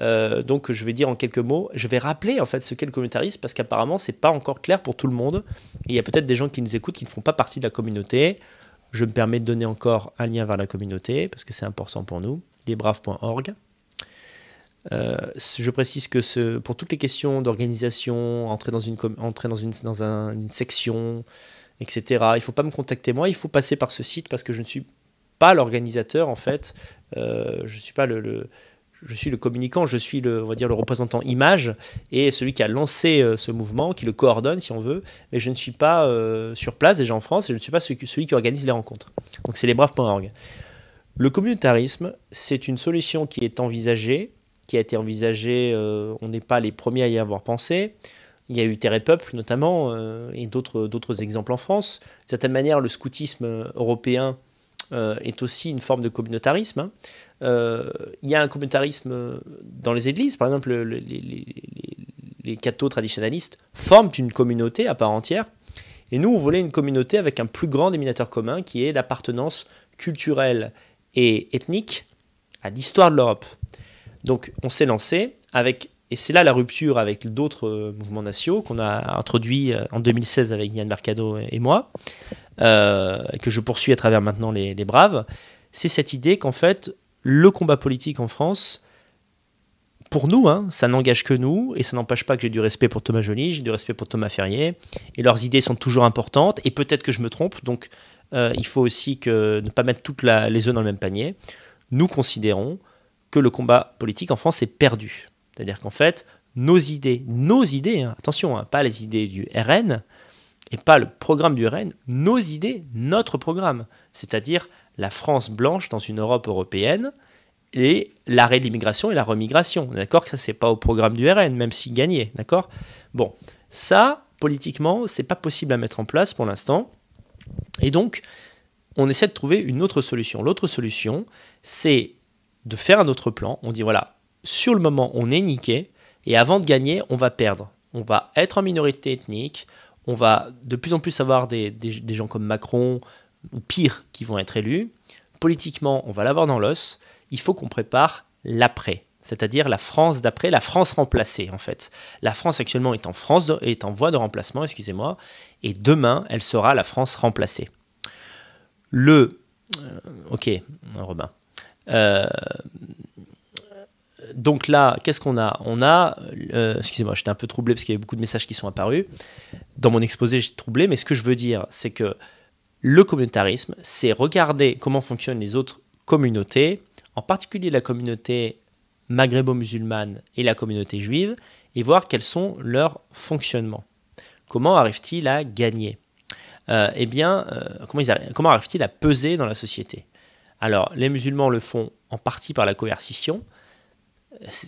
Euh, donc je vais dire en quelques mots, je vais rappeler en fait ce qu'est le communautarisme parce qu'apparemment c'est pas encore clair pour tout le monde. il y a peut-être des gens qui nous écoutent qui ne font pas partie de la communauté. Je me permets de donner encore un lien vers la communauté parce que c'est important pour nous, lesbraves.org. Euh, je précise que ce, pour toutes les questions d'organisation, entrer dans une, entrer dans une, dans une section, etc., il ne faut pas me contacter moi, il faut passer par ce site parce que je ne suis pas l'organisateur en fait. Euh, je ne suis pas le je suis le communicant, je suis le, on va dire, le représentant image et celui qui a lancé euh, ce mouvement, qui le coordonne si on veut, mais je ne suis pas euh, sur place déjà en France et je ne suis pas celui qui organise les rencontres. Donc c'est lesbraves.org. Le communautarisme, c'est une solution qui est envisagée, qui a été envisagée, euh, on n'est pas les premiers à y avoir pensé. Il y a eu Terre et Peuple notamment et d'autres exemples en France. D'une certaine manière, le scoutisme européen est aussi une forme de communautarisme. Hein. Euh, il y a un communautarisme euh, dans les églises. Par exemple, les, les, cathos traditionnalistes forment une communauté à part entière. Et nous, on voulait une communauté avec un plus grand déminateur commun qui est l'appartenance culturelle et ethnique à l'histoire de l'Europe. Donc on s'est lancé avec, et c'est là la rupture avec d'autres euh, mouvements nationaux qu'on a introduit en 2016 avec Yann Mercado et moi, que je poursuis à travers maintenant les, les Braves, c'est cette idée qu'en fait, le combat politique en France, pour nous, hein, ça n'engage que nous, et ça n'empêche pas que j'ai du respect pour Thomas Joly, j'ai du respect pour Thomas Ferrier, et leurs idées sont toujours importantes, et peut-être que je me trompe, donc euh, il faut aussi que, ne pas mettre toutes les œufs dans le même panier. Nous considérons que le combat politique en France est perdu. C'est-à-dire qu'en fait, nos idées, nos idées, hein, attention, hein, pas les idées du RN, et pas le programme du RN, nos idées, notre programme, c'est-à-dire la France blanche dans une Europe européenne et l'arrêt de l'immigration et la remigration. D'accord que ça, c'est pas au programme du RN, même s'il gagnait. D'accord Bon, ça, politiquement, c'est pas possible à mettre en place pour l'instant. Et donc, on essaie de trouver une autre solution. L'autre solution, c'est de faire un autre plan. On dit voilà, sur le moment, on est niqué, et avant de gagner, on va perdre. On va être en minorité ethnique, on va de plus en plus avoir des, des gens comme Macron, ou pire, qui vont être élus. Politiquement, on va l'avoir dans l'os. Il faut qu'on prépare l'après, c'est-à-dire la France d'après, la France remplacée en fait. La France actuellement est en, France est en voie de remplacement, excusez-moi, et demain, elle sera la France remplacée. Le... Euh, ok, Robin. Euh, donc là, qu'est-ce qu'on a On a, euh, excusez-moi, j'étais un peu troublé parce qu'il y avait beaucoup de messages qui sont apparus. Dans mon exposé, j'étais troublé, mais ce que je veux dire, c'est que le communautarisme, c'est regarder comment fonctionnent les autres communautés, en particulier la communauté maghrébo-musulmane et la communauté juive, et voir quels sont leurs fonctionnements. Comment arrivent-ils à gagner euh, Eh bien, euh, comment, arrive comment arrivent-ils à peser dans la société Alors, les musulmans le font en partie par la coercition.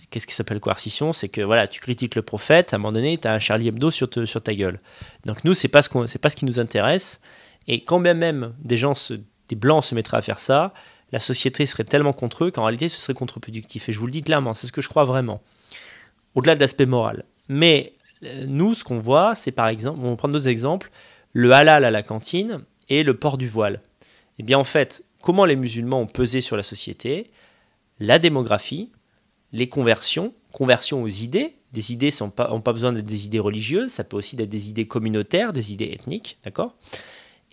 Qu'est-ce qui s'appelle coercition C'est que voilà, tu critiques le prophète, à un moment donné, tu as un Charlie Hebdo sur, sur ta gueule. Donc nous, ce, n'est c'est pas ce qui nous intéresse. Et quand bien même des gens, des blancs, se mettraient à faire ça, la société serait tellement contre eux qu'en réalité, ce serait contre-productif. Et je vous le dis clairement, c'est ce que je crois vraiment, au-delà de l'aspect moral. Mais euh, nous, ce qu'on voit, c'est par exemple, on va prendre deux exemples, le halal à la cantine et le port du voile. Eh bien, en fait, comment les musulmans ont pesé sur la société La démographie, les conversions, conversion aux idées. Des idées n'ont pas, pas besoin d'être des idées religieuses, ça peut aussi être des idées communautaires, des idées ethniques, d'accord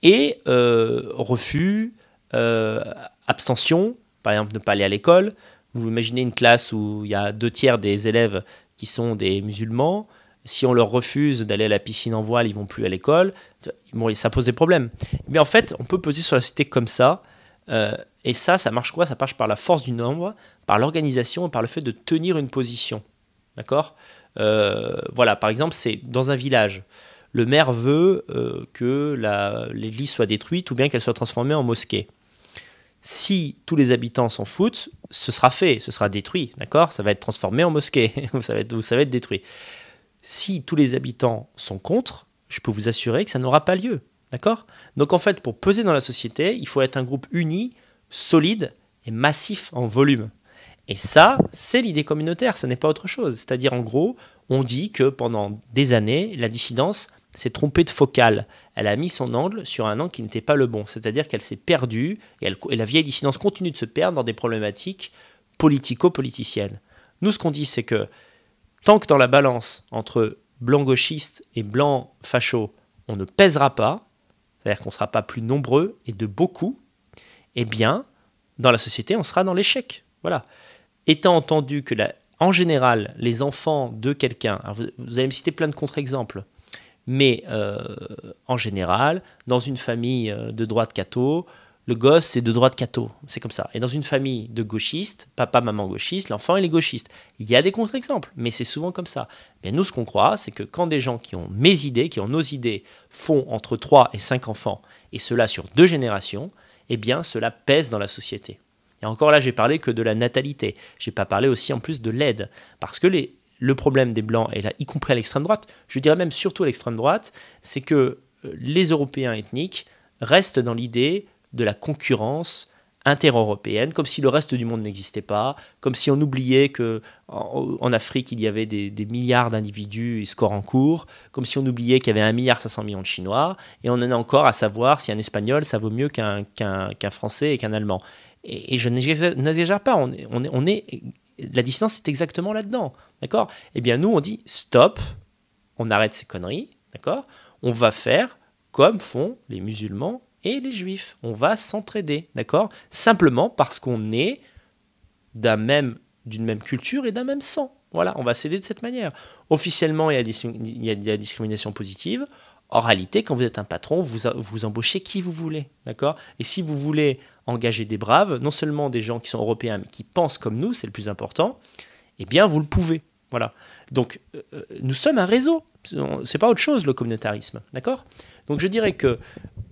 et euh, refus, euh, abstention, par exemple ne pas aller à l'école. Vous imaginez une classe où il y a deux tiers des élèves qui sont des musulmans. Si on leur refuse d'aller à la piscine en voile, ils vont plus à l'école. ça pose des problèmes. Mais en fait, on peut peser sur la société comme ça. Euh, et ça, ça marche quoi Ça marche par la force du nombre, par l'organisation et par le fait de tenir une position. D'accord Voilà, par exemple, c'est dans un village le maire veut euh, que l'église soit détruite ou bien qu'elle soit transformée en mosquée. Si tous les habitants s'en foutent, ce sera fait, ce sera détruit, d'accord Ça va être transformé en mosquée, ça, va être, ça va être détruit. Si tous les habitants sont contre, je peux vous assurer que ça n'aura pas lieu, d'accord Donc en fait, pour peser dans la société, il faut être un groupe uni, solide et massif en volume. Et ça, c'est l'idée communautaire, ça n'est pas autre chose. C'est-à-dire, en gros, on dit que pendant des années, la dissidence s'est trompée de focale. Elle a mis son angle sur un angle qui n'était pas le bon. C'est-à-dire qu'elle s'est perdue et, la vieille dissidence continue de se perdre dans des problématiques politico-politiciennes. Nous, ce qu'on dit, c'est que tant que dans la balance entre blanc gauchiste et blanc facho, on ne pèsera pas, c'est-à-dire qu'on ne sera pas plus nombreux et de beaucoup, eh bien, dans la société, on sera dans l'échec. Voilà. Étant entendu que, la, en général, les enfants de quelqu'un, vous, vous allez me citer plein de contre-exemples, mais euh, en général, dans une famille euh, de droite catho, le gosse, c'est de droite catho. C'est comme ça. Et dans une famille de gauchistes, papa, maman gauchiste, l'enfant, il est gauchiste. Il y a des contre-exemples, mais c'est souvent comme ça. Mais nous, ce qu'on croit, c'est que quand des gens qui ont mes idées, qui ont nos idées, font entre 3 et 5 enfants, et cela sur deux générations, eh bien, cela pèse dans la société. Et encore là, j'ai parlé que de la natalité. J'ai pas parlé aussi en plus de l'aide. Parce que les le problème des Blancs et là, y compris à l'extrême droite, je dirais même surtout à l'extrême droite, c'est que euh, les Européens ethniques restent dans l'idée de la concurrence inter-européenne, comme si le reste du monde n'existait pas, comme si on oubliait que en, Afrique il y avait des, milliards d'individus et score en cours, comme si on oubliait qu'il y avait 1,5 milliard de Chinois, et on en est encore à savoir si un Espagnol ça vaut mieux qu'un Français et qu'un Allemand. Et, je je n'exagère pas, on est la distance, est exactement là-dedans. D'accord Eh bien, nous, on dit stop, on arrête ces conneries, d'accord On va faire comme font les musulmans et les juifs. On va s'entraider, d'accord Simplement parce qu'on est d'un même, d'une même culture et d'un même sang. Voilà, on va s'aider de cette manière. Officiellement, il y a, il discrimination positive. En réalité, quand vous êtes un patron, vous, vous embauchez qui vous voulez, d'accord Et si vous voulez engager des braves, non seulement des gens qui sont européens, mais qui pensent comme nous, c'est le plus important, eh bien, vous le pouvez. Voilà. Donc, euh, euh, nous sommes un réseau. C'est pas autre chose, le communautarisme, d'accord Donc, je dirais que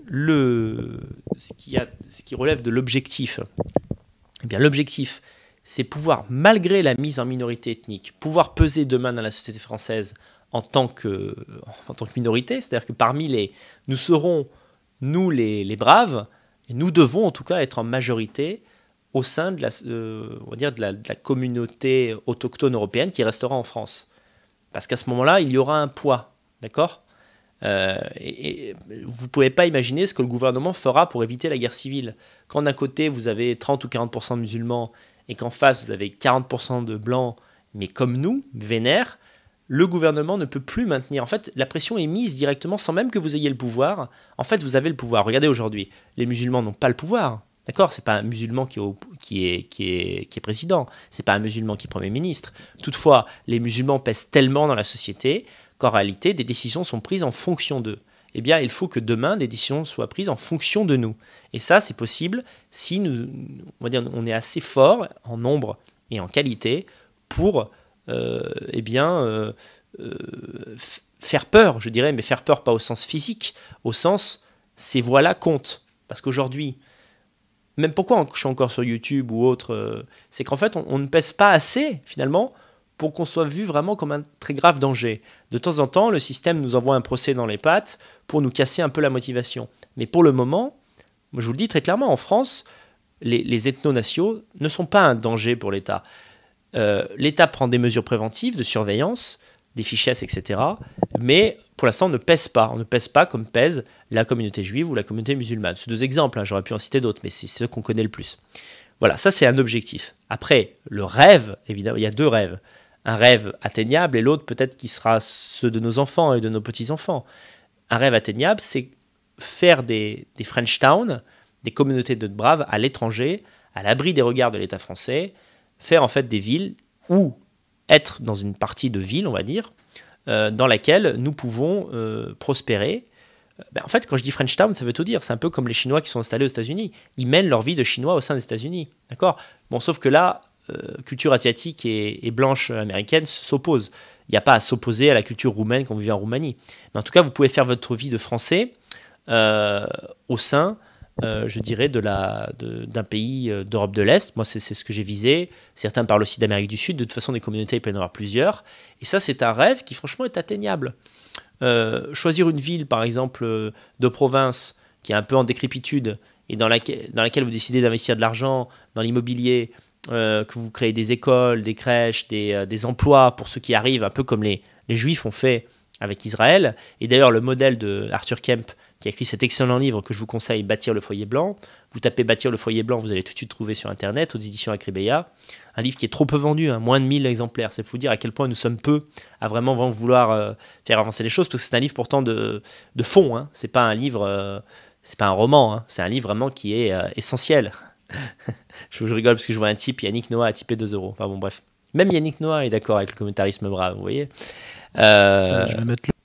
le, ce, qui ce qui relève de l'objectif, eh bien, l'objectif, c'est pouvoir, malgré la mise en minorité ethnique, pouvoir peser demain dans la société française en tant que, en tant que minorité, c'est-à-dire que parmi les... Nous serons, nous les, braves, et nous devons en tout cas être en majorité au sein de la, euh, dire de la, communauté autochtone européenne qui restera en France. Parce qu'à ce moment-là, il y aura un poids, d'accord euh, et, vous ne pouvez pas imaginer ce que le gouvernement fera pour éviter la guerre civile. Quand d'un côté, vous avez 30 ou 40% de musulmans, et qu'en face, vous avez 40% de blancs, mais comme nous, vénères, le gouvernement ne peut plus maintenir. En fait, la pression est mise directement sans même que vous ayez le pouvoir. En fait, vous avez le pouvoir. Regardez aujourd'hui, les musulmans n'ont pas le pouvoir. D'accord C'est pas un musulman qui est, président. qui est, qui est, président, c'est pas un musulman qui est Premier ministre. Toutefois, les musulmans pèsent tellement dans la société qu'en réalité, des décisions sont prises en fonction d'eux. Eh bien, il faut que demain, des décisions soient prises en fonction de nous. Et ça, c'est possible si nous, on est assez fort en nombre et en qualité pour euh, eh bien, euh, euh, faire peur, je dirais, mais faire peur pas au sens physique, au sens ces voix-là comptent. Parce qu'aujourd'hui, même pourquoi je suis encore sur YouTube ou autre, c'est qu'en fait, on, ne pèse pas assez, finalement, pour qu'on soit vu vraiment comme un très grave danger. De temps en temps, le système nous envoie un procès dans les pattes pour nous casser un peu la motivation. Mais pour le moment, je vous le dis très clairement, en France, les, les nationaux ne sont pas un danger pour l'État. Euh, L'État prend des mesures préventives de surveillance, des fichesses, etc. Mais pour l'instant, on ne pèse pas. On ne pèse pas comme pèse la communauté juive ou la communauté musulmane. C'est deux exemples, hein, j'aurais pu en citer d'autres, mais c'est ceux qu'on connaît le plus. Voilà, ça c'est un objectif. Après, le rêve, évidemment, il y a deux rêves. Un rêve atteignable et l'autre peut-être qui sera ceux de nos enfants et de nos petits-enfants. Un rêve atteignable, c'est faire des, des French Towns, des communautés de braves à l'étranger, à l'abri des regards de l'État français, faire en fait des villes ou être dans une partie de ville, on va dire, euh, dans laquelle nous pouvons euh, prospérer. Euh, ben, en fait, quand je dis French Town, ça veut tout dire. C'est un peu comme les Chinois qui sont installés aux États-Unis. Ils mènent leur vie de Chinois au sein des États-Unis. D'accord Bon, sauf que là, culture asiatique et, et blanche américaine s'opposent. Il n'y a pas à s'opposer à la culture roumaine qu'on vit en Roumanie. Mais en tout cas, vous pouvez faire votre vie de Français au sein euh, je dirais, de d'un pays euh, d'Europe de l'Est. Moi, c'est, ce que j'ai visé. Certains parlent aussi d'Amérique du Sud. De toute façon, des communautés, il peut y en avoir plusieurs. Et ça, c'est un rêve qui, franchement, est atteignable. Euh, choisir une ville, par exemple, de province qui est un peu en décrépitude et dans laquelle, vous décidez d'investir de l'argent dans l'immobilier, que vous créez des écoles, des crèches, des, emplois pour ceux qui arrivent, un peu comme les, les Juifs ont fait avec Israël. Et d'ailleurs, le modèle de Arthur Kemp qui a écrit cet excellent livre que je vous conseille, Bâtir le foyer blanc. Vous tapez Bâtir le foyer blanc, vous allez tout de suite trouver sur Internet, aux éditions Acribéa. Un livre qui est trop peu vendu, hein, moins de 1000 exemplaires. C'est pour vous dire à quel point nous sommes peu à vraiment vouloir euh, faire avancer les choses, parce que c'est un livre pourtant de, de fond. Hein. C'est pas un livre, euh, c'est pas un roman, hein. c'est un livre vraiment qui est euh, essentiel. je, rigole parce que je vois un type, Yannick Noah a typé 2 euros. Enfin bon, bref. Même Yannick Noah est d'accord avec le commentarisme brave, vous voyez. je vais mettre le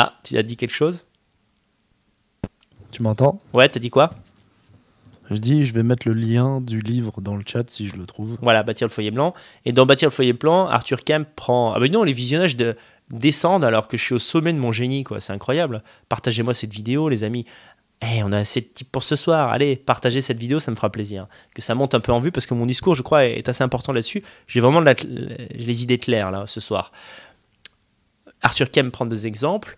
ah, tu as dit quelque chose Tu m'entends Ouais, t'as dit quoi Je dis, je vais mettre le lien du livre dans le chat si je le trouve. Voilà, Bâtir le foyer blanc. Et dans Bâtir le foyer blanc, Arthur Kemp prend. Ah ben non, les visionnages de... descendent alors que je suis au sommet de mon génie, quoi. C'est incroyable. Partagez-moi cette vidéo, les amis. Hey, eh, on a assez de types pour ce soir. Allez, partagez cette vidéo, ça me fera plaisir. Que ça monte un peu en vue parce que mon discours, je crois, est assez important là-dessus. J'ai vraiment les idées claires là ce soir. Arthur Kemp prend deux exemples.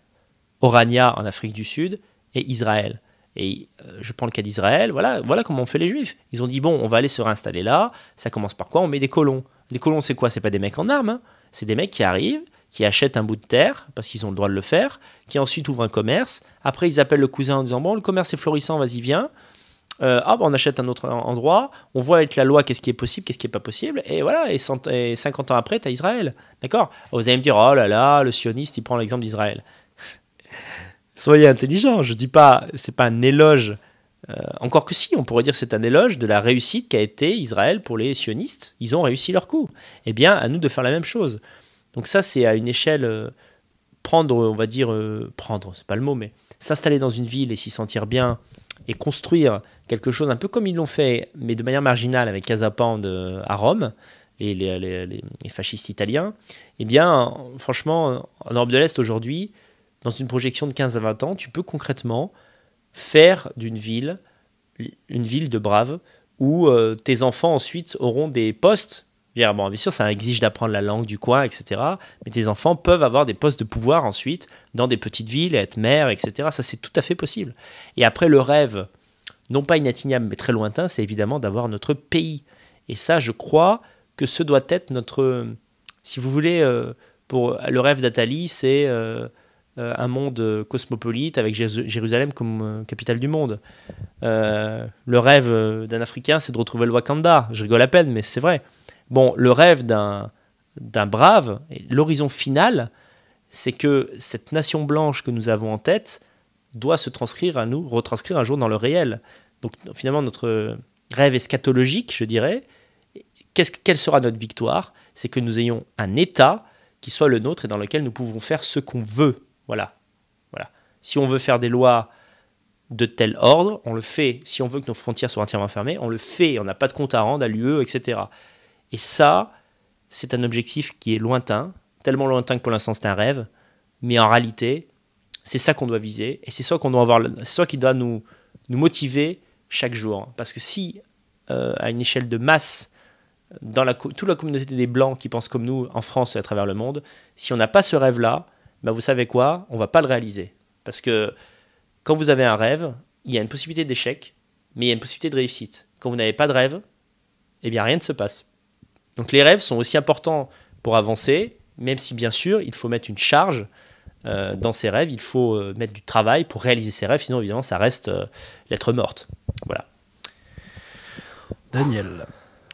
Orania en Afrique du Sud et Israël. Et euh, je prends le cas d'Israël, voilà, voilà comment on fait les juifs. Ils ont dit, bon, on va aller se réinstaller là, ça commence par quoi On met des colons. Des colons, c'est quoi C'est pas des mecs en armes, hein. c'est des mecs qui arrivent, qui achètent un bout de terre, parce qu'ils ont le droit de le faire, qui ensuite ouvrent un commerce, après ils appellent le cousin en disant, bon, le commerce est florissant, vas-y, viens. Euh, ah, bah, on achète un autre endroit, on voit avec la loi qu'est-ce qui est possible, qu'est-ce qui n'est pas possible, et voilà, et, 50 ans après, tu as Israël. D'accord Vous allez me dire, oh là là, le sioniste, il prend l'exemple d'Israël soyez intelligent. Je dis pas, n'est pas un éloge. Euh, encore que si, on pourrait dire c'est un éloge de la réussite qu'a été Israël pour les sionistes. Ils ont réussi leur coup. Eh bien, à nous de faire la même chose. Donc ça, c'est à une échelle euh, prendre, on va dire euh, prendre, c'est pas le mot, mais s'installer dans une ville et s'y sentir bien et construire quelque chose un peu comme ils l'ont fait, mais de manière marginale avec Casapand à Rome. les, les fascistes italiens, eh bien, franchement, en Europe de l'Est aujourd'hui, dans une projection de 15 à 20 ans, tu peux concrètement faire d'une ville, une ville de Brave, où euh, tes enfants ensuite auront des postes. Bien, bon, bien sûr, ça exige d'apprendre la langue du coin, etc. Mais tes enfants peuvent avoir des postes de pouvoir ensuite dans des petites villes, être maire, etc. Ça, c'est tout à fait possible. Et après, le rêve, non pas inatteignable, mais très lointain, c'est évidemment d'avoir notre pays. Et ça, je crois que ce doit être notre... Si vous voulez, euh, pour le rêve d'Atali, c'est... Euh, euh, un monde cosmopolite avec Jérusalem comme euh, capitale du monde. Euh, le rêve d'un Africain, c'est de retrouver le Wakanda. Je rigole à peine, mais c'est vrai. Bon, le rêve d'un brave, l'horizon final, c'est que cette nation blanche que nous avons en tête doit se transcrire à nous, retranscrire un jour dans le réel. Donc finalement, notre rêve eschatologique, je dirais, quest -ce, quelle sera notre victoire C'est que nous ayons un État qui soit le nôtre et dans lequel nous pouvons faire ce qu'on veut voilà. voilà. Si on veut faire des lois de tel ordre, on le fait. Si on veut que nos frontières soient entièrement fermées, on le fait. On n'a pas de compte à rendre à l'UE, etc. Et ça, c'est un objectif qui est lointain, tellement lointain que pour l'instant c'est un rêve, mais en réalité, c'est ça qu'on doit viser et c'est ça qu'on doit avoir, ça qui doit nous, nous motiver chaque jour. Parce que si, euh, à une échelle de masse, dans toute la communauté des Blancs qui pensent comme nous en France et à travers le monde, si on n'a pas ce rêve-là, bah, vous savez quoi, on va pas le réaliser. Parce que quand vous avez un rêve, il y a une possibilité d'échec, mais il y a une possibilité de réussite. Quand vous n'avez pas de rêve, eh bien rien ne se passe. Donc les rêves sont aussi importants pour avancer, même si bien sûr il faut mettre une charge euh, dans ses rêves, il faut euh, mettre du travail pour réaliser ses rêves, sinon évidemment ça reste euh, l'être morte. Voilà. Daniel,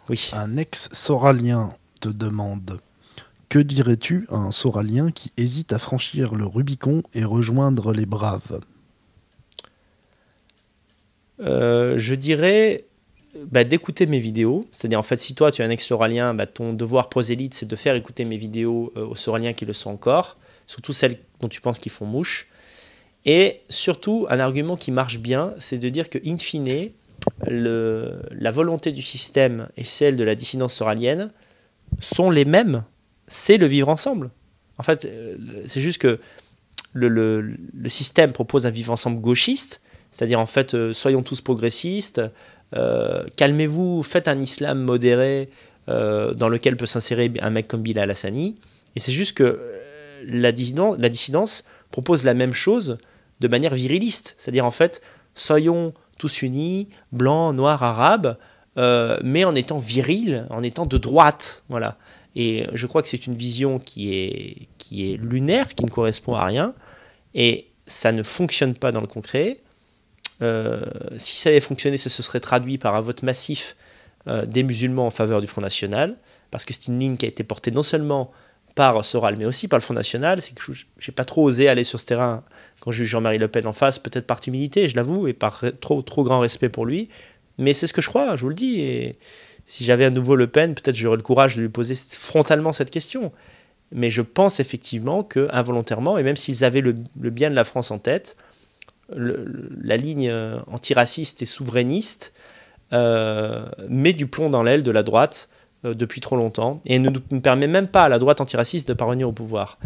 oui. un ex-soralien te demande que dirais-tu à un Soralien qui hésite à franchir le Rubicon et rejoindre les Braves euh, Je dirais bah, d'écouter mes vidéos. C'est-à-dire, en fait, si toi, tu es un ex-Sauralien, bah, ton devoir prosélite, c'est de faire écouter mes vidéos euh, aux Soraliens qui le sont encore, surtout celles dont tu penses qu'ils font mouche. Et surtout, un argument qui marche bien, c'est de dire que, in fine, la volonté du système et celle de la dissidence soralienne sont les mêmes c'est le vivre ensemble. En fait, euh, c'est juste que le, système propose un vivre ensemble gauchiste, c'est-à-dire en fait, euh, soyons tous progressistes, euh, calmez-vous, faites un islam modéré dans lequel peut s'insérer un mec comme Bilal Hassani. Et c'est juste que la dissidence, propose la même chose de manière viriliste, c'est-à-dire en fait, soyons tous unis, blancs, noirs, arabes, mais en étant viril, en étant de droite, voilà. Et je crois que c'est une vision qui est, qui est lunaire, qui ne correspond à rien. Et ça ne fonctionne pas dans le concret. Euh, si ça avait fonctionné, ça se serait traduit par un vote massif euh, des musulmans en faveur du Front National, parce que c'est une ligne qui a été portée non seulement par Soral, mais aussi par le Front National. C'est que je n'ai pas trop osé aller sur ce terrain quand j'ai eu Jean-Marie Le Pen en face, peut-être par timidité, je l'avoue, et par trop, trop grand respect pour lui. Mais c'est ce que je crois, je vous le dis. Et, si j'avais à nouveau Le Pen, peut-être j'aurais le courage de lui poser frontalement cette question. Mais je pense effectivement que involontairement, et même s'ils avaient le, bien de la France en tête, la ligne euh, antiraciste et souverainiste euh, met du plomb dans l'aile de la droite euh, depuis trop longtemps et ne nous permet même pas à la droite antiraciste de parvenir au pouvoir.